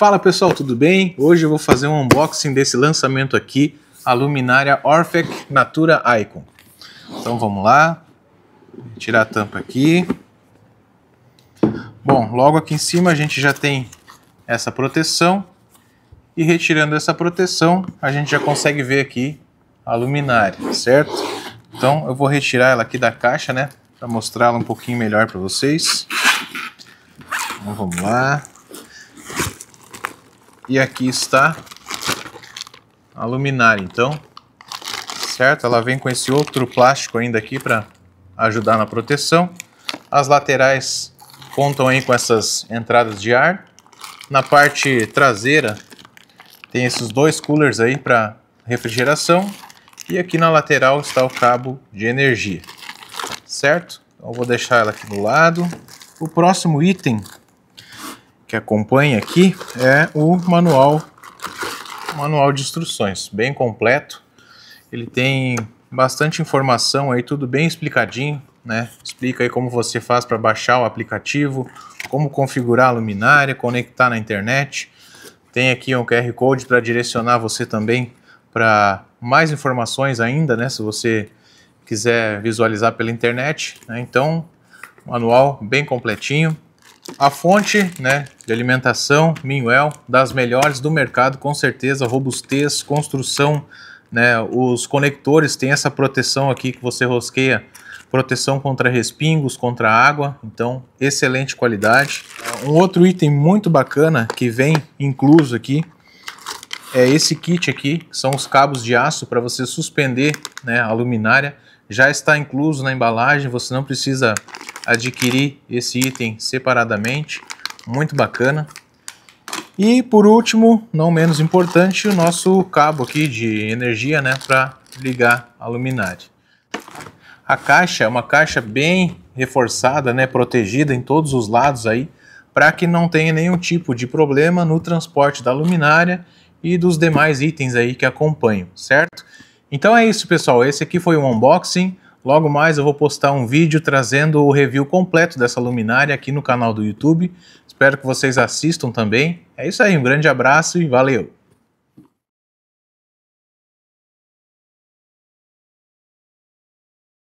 Fala pessoal, tudo bem? Hoje eu vou fazer um unboxing desse lançamento aqui, a luminária Orfec Natura Icon. Então vamos lá, tirar a tampa aqui. Bom, logo aqui em cima a gente já tem essa proteção e retirando essa proteção a gente já consegue ver aqui a luminária, certo? Então eu vou retirar ela aqui da caixa, né, para mostrá-la um pouquinho melhor para vocês. Então vamos lá. E aqui está a luminária, então. Certo? Ela vem com esse outro plástico ainda aqui para ajudar na proteção. As laterais contam aí com essas entradas de ar. Na parte traseira tem esses dois coolers aí para refrigeração. E aqui na lateral está o cabo de energia. Certo? Então vou deixar ela aqui do lado. O próximo item que acompanha aqui é o manual, manual de instruções, bem completo. Ele tem bastante informação aí, tudo bem explicadinho, né? Explica aí como você faz para baixar o aplicativo, como configurar a luminária, conectar na internet. Tem aqui um QR Code para direcionar você também para mais informações ainda, né? Se você quiser visualizar pela internet, né? Então, manual bem completinho. A fonte né, de alimentação, minuel, das melhores do mercado, com certeza, robustez, construção, né, os conectores têm essa proteção aqui que você rosqueia, proteção contra respingos, contra água, então excelente qualidade. Um outro item muito bacana que vem incluso aqui é esse kit aqui, que são os cabos de aço para você suspender né, a luminária. Já está incluso na embalagem, você não precisa adquirir esse item separadamente, muito bacana. E por último, não menos importante, o nosso cabo aqui de energia né, para ligar a luminária. A caixa é uma caixa bem reforçada, né, protegida em todos os lados aí, para que não tenha nenhum tipo de problema no transporte da luminária e dos demais itens aí que acompanham, certo? Então é isso, pessoal. Esse aqui foi o unboxing. Logo mais eu vou postar um vídeo trazendo o review completo dessa luminária aqui no canal do YouTube. Espero que vocês assistam também. É isso aí, um grande abraço e valeu!